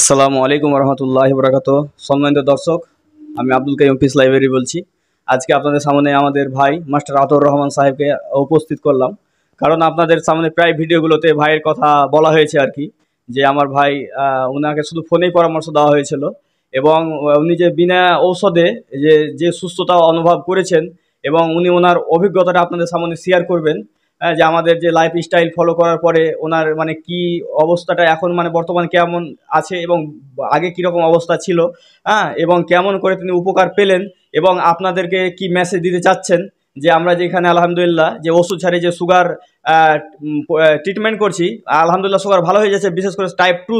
আসসালামু আলাইকুম রহমতুল্লাহ বরাকাত সম্মানিত দর্শক আমি আব্দুল কাইম পিস লাইব্রেরি বলছি আজকে আপনাদের সামনে আমাদের ভাই মাস্টার আতর রহমান সাহেবকে উপস্থিত করলাম কারণ আপনাদের সামনে প্রায় ভিডিওগুলোতে ভাইয়ের কথা বলা হয়েছে আর কি যে আমার ভাই ওনাকে শুধু ফোনেই পরামর্শ দেওয়া হয়েছিল এবং উনি যে বিনা ঔষধে যে যে সুস্থতা অনুভব করেছেন এবং উনি ওনার অভিজ্ঞতাটা আপনাদের সামনে শেয়ার করবেন হ্যাঁ, যে আমাদের যে লাইফস্টাইল ফলো করার পরে ওনার মানে কি অবস্থাটা এখন মানে বর্তমান কেমন আছে এবং আগে কীরকম অবস্থা ছিল হ্যাঁ এবং কেমন করে তিনি উপকার পেলেন এবং আপনাদেরকে কি মেসেজ দিতে চাচ্ছেন যে আমরা যেখানে আলহামদুলিল্লাহ যে ওষুধ ছাড়ে যে সুগার ট্রিটমেন্ট করছি আলহামদুলিল্লাহ সুগার ভালো হয়ে যাচ্ছে বিশেষ করে টাইপ টু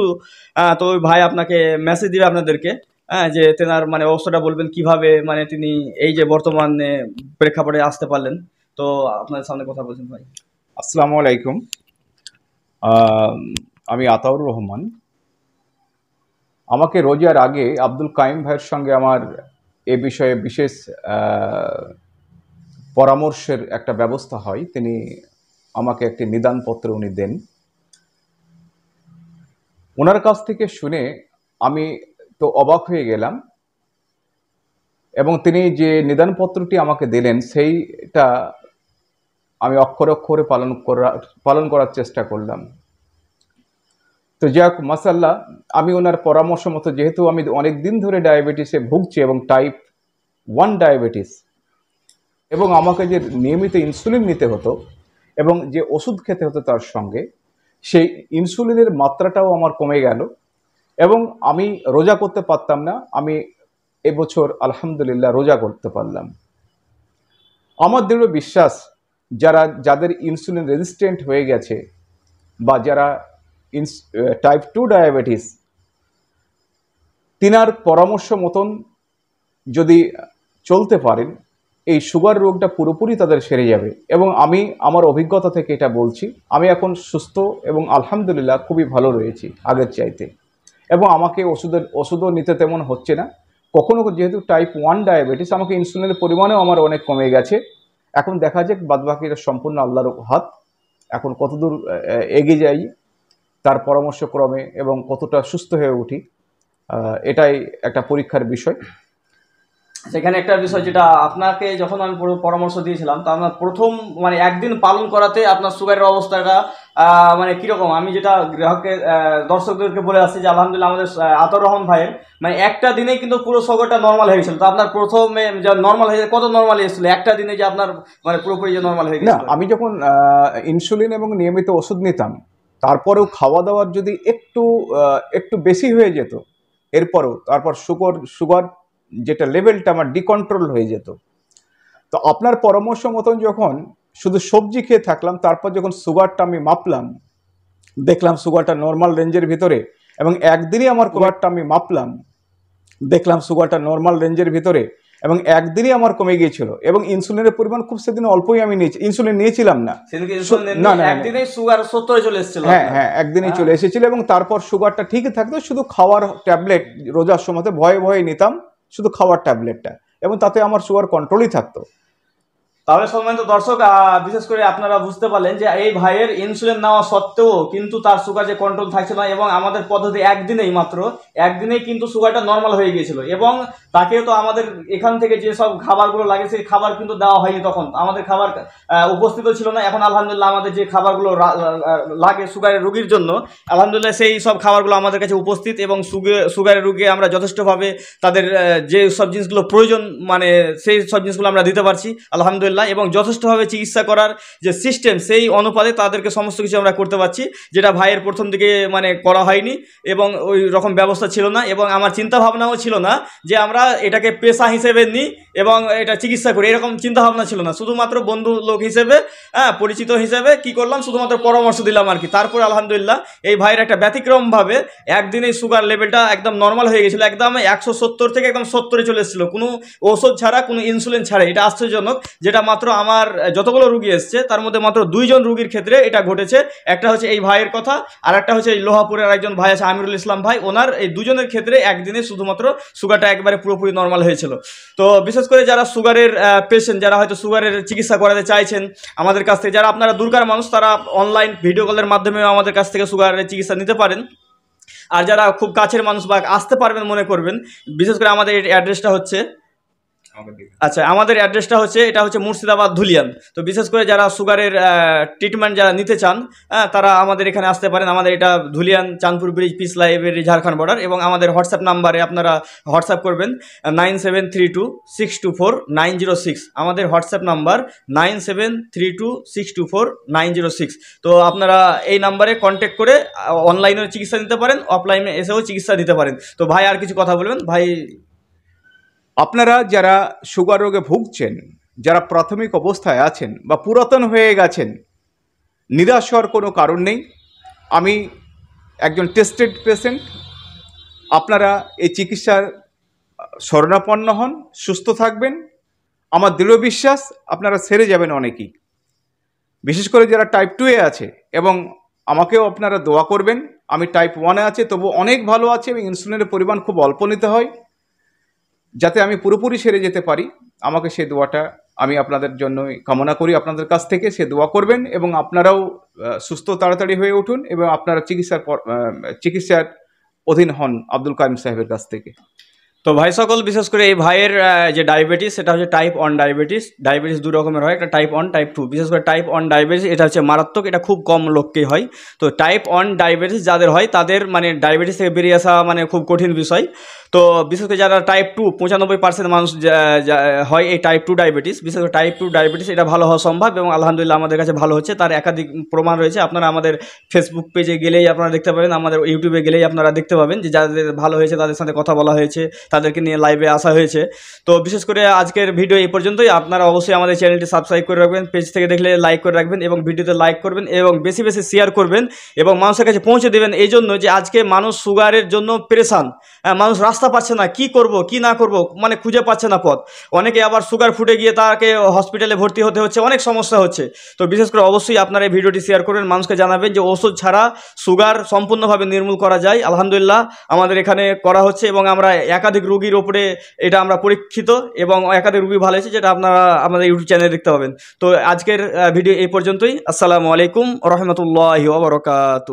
তো ওই ভাই আপনাকে মেসেজ দিবে আপনাদেরকে হ্যাঁ যে তেনার মানে অবস্থাটা বলবেন কিভাবে মানে তিনি এই যে বর্তমানে প্রেক্ষাপটে আসতে পারলেন তো আপনাদের সামনে কথা বলছেন ভাই আসসালামু আলাইকুম আমি আতাউর রহমান আমাকে রোজার আগে আব্দুল কাইম ভাইয়ের সঙ্গে আমার এ বিষয়ে বিশেষ পরামর্শের একটা ব্যবস্থা হয় তিনি আমাকে একটি নিদানপত্র উনি দেন ওনার কাছ থেকে শুনে আমি তো অবাক হয়ে গেলাম এবং তিনি যে নিদানপত্রটি আমাকে দিলেন সেইটা আমি অক্ষর অক্ষরে পালন করা পালন করার চেষ্টা করলাম তো যাই হোক মাসাল্লাহ আমি ওনার পরামর্শ মতো যেহেতু আমি অনেক দিন ধরে ডায়াবেটিসে ভুগছি এবং টাইপ ওয়ান ডায়াবেটিস এবং আমাকে যে নিয়মিত ইনসুলিন নিতে হতো এবং যে ওষুধ খেতে হতো তার সঙ্গে সেই ইনসুলিনের মাত্রাটাও আমার কমে গেল এবং আমি রোজা করতে পারতাম না আমি এবছর আলহামদুলিল্লাহ রোজা করতে পারলাম আমার দৃঢ় বিশ্বাস যারা যাদের ইনসুলিন রেজিস্ট্যান্ট হয়ে গেছে বা যারা টাইপ টু ডায়াবেটিস তিনার পরামর্শ মতন যদি চলতে পারেন এই সুগার রোগটা পুরোপুরি তাদের সেরে যাবে এবং আমি আমার অভিজ্ঞতা থেকে এটা বলছি আমি এখন সুস্থ এবং আলহামদুলিল্লাহ খুবই ভালো রয়েছি আগের চাইতে এবং আমাকে ওষুধের ওষুধও নিতে তেমন হচ্ছে না কখনো যেহেতু টাইপ ওয়ান ডায়াবেটিস আমাকে ইনসুলিনের পরিমাণেও আমার অনেক কমে গেছে এখন দেখা যাক বাদবাকিটা এটা সম্পূর্ণ আল্লাহর হাত এখন কতদূর এগিয়ে যাই তার পরামর্শক্রমে এবং কতটা সুস্থ হয়ে উঠি এটাই একটা পরীক্ষার বিষয় সেখানে একটা বিষয় যেটা আপনাকে যখন আমি পরামর্শ দিয়েছিলাম তা আপনার প্রথম মানে একদিন পালন করাতে আপনার সুগারের অবস্থাটা মানে কীরকম আমি যেটা গ্রাহককে দর্শকদেরকে বলে আসছি যে আলহামদুলিল্লাহ আমাদের আতর রহমান ভাইয়ের মানে একটা দিনে কিন্তু পুরো সুগারটা নর্মাল হয়ে গেছিল তো আপনার প্রথমে যা নর্মাল হয়ে কত নর্মাল এসেছিল একটা দিনে যে আপনার মানে পুরোপুরি যে নর্মাল হয়ে গেছিল আমি যখন ইনসুলিন এবং নিয়মিত ওষুধ নিতাম তারপরেও খাওয়া দাওয়ার যদি একটু একটু বেশি হয়ে যেত এরপরও তারপর সুগার সুগার যেটা লেভেলটা আমার ডিকন্ট্রোল হয়ে যেত তো আপনার পরামর্শ মতন যখন শুধু সবজি খেয়ে থাকলাম তারপর যখন সুগারটা আমি মাপলাম দেখলাম সুগারটা নর্মাল রেঞ্জের ভিতরে এবং একদিনই আমার সুগারটা আমি মাপলাম দেখলাম সুগারটা নর্মাল রেঞ্জের ভিতরে এবং একদিনই আমার কমে গিয়েছিল এবং ইনসুলিনের পরিমাণ খুব সেদিন অল্পই আমি নিয়েছি ইনসুলিন নিয়েছিলাম না না না সুগার চলে এসেছিল হ্যাঁ হ্যাঁ একদিনই হ্যাঁ। চলে এসেছিল এবং তারপর সুগারটা ঠিকই থাকতো শুধু খাওয়ার ট্যাবলেট রোজার সময়তে ভয়ে ভয়ে নিতাম শুধু খাওয়ার ট্যাবলেটটা এবং তাতে আমার সুগার কন্ট্রোলই থাকতো তাহলে সম্মানিত দর্শক বিশেষ করে আপনারা বুঝতে পারলেন যে এই ভাইয়ের ইনসুলিন নেওয়া সত্ত্বেও কিন্তু তার সুগার যে কন্ট্রোল থাকছে না এবং আমাদের পদ্ধতি একদিনেই মাত্র একদিনেই কিন্তু সুগারটা নর্মাল হয়ে গিয়েছিল এবং তাকে তো আমাদের এখান থেকে যে সব খাবারগুলো লাগে সেই খাবার কিন্তু দেওয়া হয়নি তখন আমাদের খাবার উপস্থিত ছিল না এখন আলহামদুলিল্লাহ আমাদের যে খাবারগুলো লাগে সুগারের রুগীর জন্য আলহামদুলিল্লাহ সেই সব খাবারগুলো আমাদের কাছে উপস্থিত এবং সুগারের রুগী আমরা যথেষ্টভাবে তাদের যে সব জিনিসগুলো প্রয়োজন মানে সেই সব জিনিসগুলো আমরা দিতে পারছি আলহামদুলিল্লাহ আলহামদুলিল্লাহ এবং যথেষ্টভাবে চিকিৎসা করার যে সিস্টেম সেই অনুপাতে তাদেরকে সমস্ত কিছু আমরা করতে পারছি যেটা ভাইয়ের প্রথম দিকে মানে করা হয়নি এবং ওই রকম ব্যবস্থা ছিল না এবং আমার চিন্তা ভাবনাও ছিল না যে আমরা এটাকে পেশা হিসেবে নিই এবং এটা চিকিৎসা করি এরকম চিন্তা ভাবনা ছিল না শুধুমাত্র বন্ধু লোক হিসেবে হ্যাঁ পরিচিত হিসেবে কি করলাম শুধুমাত্র পরামর্শ দিলাম আর কি তারপর আলহামদুলিল্লাহ এই ভাইয়ের একটা ব্যতিক্রমভাবে একদিনেই সুগার লেভেলটা একদম নর্মাল হয়ে গেছিলো একদম একশো সত্তর থেকে একদম সত্তরে চলে এসেছিলো কোনো ওষুধ ছাড়া কোনো ইনসুলিন ছাড়া এটা আশ্চর্যজনক যেটা মাত্র আমার যতগুলো রুগী এসছে তার মধ্যে মাত্র দুইজন রুগীর ক্ষেত্রে এটা ঘটেছে একটা হচ্ছে এই ভাইয়ের কথা আর একটা হচ্ছে এই লোহাপুরের একজন ভাই আছে আমিরুল ইসলাম ভাই ওনার এই দুজনের ক্ষেত্রে একদিনে শুধুমাত্র সুগারটা একবারে পুরোপুরি নর্মাল হয়েছিল তো বিশেষ করে যারা সুগারের পেশেন্ট যারা হয়তো সুগারের চিকিৎসা করাতে চাইছেন আমাদের কাছ থেকে যারা আপনারা দুর্গার মানুষ তারা অনলাইন ভিডিও কলের মাধ্যমে আমাদের কাছ থেকে সুগারের চিকিৎসা নিতে পারেন আর যারা খুব কাছের মানুষ বা আসতে পারবেন মনে করবেন বিশেষ করে আমাদের অ্যাড্রেসটা হচ্ছে আচ্ছা আমাদের অ্যাড্রেসটা হচ্ছে এটা হচ্ছে মুর্শিদাবাদ ধুলিয়ান তো বিশেষ করে যারা সুগারের ট্রিটমেন্ট যারা নিতে চান হ্যাঁ, তারা আমাদের এখানে আসতে পারেন আমাদের এটা Dhulian Chandpur bridge peace library Jharkhand border এবং আমাদের হোয়াটসঅ্যাপ নাম্বারে আপনারা হোয়াটসঅ্যাপ করবেন nine seven three two six two four nine zero six আমাদের WhatsApp number nine seven three two six two four nine zero six তো আপনারা এই নাম্বারে কন্ট্যাক্ট করে অনলাইনেও চিকিৎসা নিতে পারেন অফলাইনে এসেও চিকিৎসা দিতে পারেন তো ভাই আর কিছু কথা বলবেন ভাই আপনারা যারা সুগার রোগে ভুগছেন যারা প্রাথমিক অবস্থায় আছেন বা পুরাতন হয়ে গেছেন নিরাশ হওয়ার কোনো কারণ নেই আমি একজন টেস্টেড পেশেন্ট আপনারা এই চিকিৎসার স্বর্ণাপন্ন হন সুস্থ থাকবেন আমার দৃঢ় বিশ্বাস আপনারা সেরে যাবেন অনেকেই বিশেষ করে যারা টাইপ টুয়ে আছে এবং আমাকেও আপনারা দোয়া করবেন আমি টাইপ ওয়ানে আছে তবু অনেক ভালো আছে এবং ইনসুলিনের পরিমাণ খুব অল্প নিতে হয় যাতে আমি পুরোপুরি সেরে যেতে পারি আমাকে সে দোয়াটা আমি আপনাদের জন্য কামনা করি আপনাদের কাছ থেকে সে দোয়া করবেন এবং আপনারাও সুস্থ তাড়াতাড়ি হয়ে উঠুন এবং আপনারা চিকিৎসার চিকিৎসার অধীন হন আব্দুল কাইম সাহেবের কাছ থেকে তো ভাই সকল বিশেষ করে এই ভাইয়ের যে ডায়াবেটিস সেটা হচ্ছে টাইপ ওয়ান ডায়াবেটিস ডায়াবেটিস দু রকমের হয় একটা টাইপ ওয়ান টাইপ টু বিশেষ করে টাইপ ওয়ান ডায়াবেটিস এটা হচ্ছে মারাত্মক এটা খুব কম লোককেই হয় তো টাইপ ওয়ান ডায়াবেটিস যাদের হয় তাদের মানে ডায়াবেটিস থেকে বেরিয়ে আসা মানে খুব কঠিন বিষয় তো বিশেষ করে যারা টাইপ টু পঁচানব্বই পার্সেন্ট মানুষ হয় এই টাইপ টু ডায়াবেটিস বিশেষ করে টাইপ টু ডায়াবেটিস এটা ভালো হওয়া সম্ভব এবং আলহামদুলিল্লাহ আমাদের কাছে ভালো হচ্ছে তার একাধিক প্রমাণ রয়েছে আপনারা আমাদের ফেসবুক পেজে গেলেই আপনারা দেখতে পাবেন আমাদের ইউটিউবে গেলেই আপনারা দেখতে পাবেন যে যাদের ভালো হয়েছে তাদের সাথে কথা বলা হয়েছে তাদেরকে নিয়ে লাইভে আসা হয়েছে তো বিশেষ করে আজকের ভিডিও এই পর্যন্তই আপনারা অবশ্যই আমাদের চ্যানেলটি সাবস্ক্রাইব করে রাখবেন পেজ থেকে দেখলে লাইক করে রাখবেন এবং ভিডিওতে লাইক করবেন এবং বেশি বেশি শেয়ার করবেন এবং মানুষের কাছে পৌঁছে দেবেন এই জন্য যে আজকে মানুষ সুগারের জন্য প্রেশান হ্যাঁ, মানুষ রাস্তা রাস্তা পাচ্ছে না কি করব কি না করব মানে খুঁজে পাচ্ছে না পথ অনেকে আবার সুগার ফুটে গিয়ে তাকে হসপিটালে ভর্তি হতে হচ্ছে অনেক সমস্যা হচ্ছে তো বিশেষ করে অবশ্যই আপনারা এই ভিডিওটি শেয়ার করবেন মানুষকে জানাবেন যে ওষুধ ছাড়া সুগার সম্পূর্ণভাবে নির্মূল করা যায় আলহামদুলিল্লাহ আমাদের এখানে করা হচ্ছে এবং আমরা একাধিক রুগীর ওপরে এটা আমরা পরীক্ষিত এবং একাধিক রুগী ভালো হয়েছে যেটা আপনারা আমাদের ইউটিউব চ্যানেলে দেখতে পাবেন তো আজকের ভিডিও এই পর্যন্তই আসসালামু আলাইকুম রহমতুল্লাহ বরকাত